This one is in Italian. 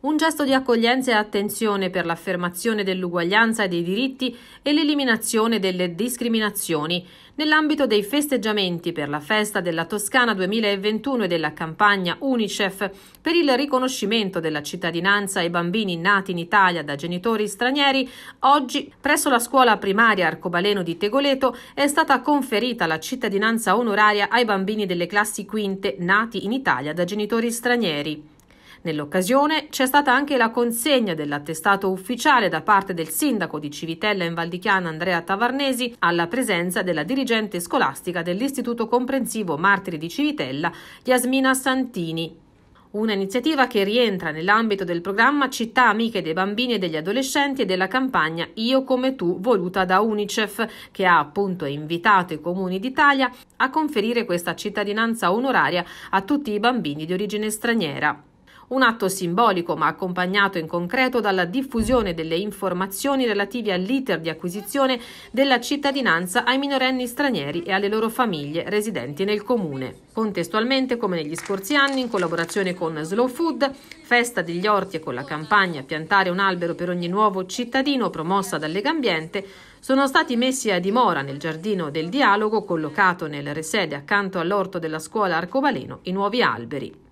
Un gesto di accoglienza e attenzione per l'affermazione dell'uguaglianza dei diritti e l'eliminazione delle discriminazioni. Nell'ambito dei festeggiamenti per la festa della Toscana 2021 e della campagna UNICEF per il riconoscimento della cittadinanza ai bambini nati in Italia da genitori stranieri, oggi presso la scuola primaria Arcobaleno di Tegoleto è stata conferita la cittadinanza onoraria ai bambini delle classi quinte nati in Italia da genitori stranieri. Nell'occasione c'è stata anche la consegna dell'attestato ufficiale da parte del sindaco di Civitella in Valdichiana Andrea Tavarnesi alla presenza della dirigente scolastica dell'Istituto Comprensivo Martiri di Civitella, Yasmina Santini, Un'iniziativa che rientra nell'ambito del programma Città Amiche dei Bambini e degli Adolescenti e della campagna Io come tu voluta da Unicef, che ha appunto invitato i comuni d'Italia a conferire questa cittadinanza onoraria a tutti i bambini di origine straniera. Un atto simbolico ma accompagnato in concreto dalla diffusione delle informazioni relative all'iter di acquisizione della cittadinanza ai minorenni stranieri e alle loro famiglie residenti nel comune. Contestualmente, come negli scorsi anni, in collaborazione con Slow Food, Festa degli Orti e con la campagna Piantare un albero per ogni nuovo cittadino promossa dal Legambiente, sono stati messi a dimora nel giardino del dialogo collocato nel resede accanto all'orto della scuola Arcobaleno i nuovi alberi.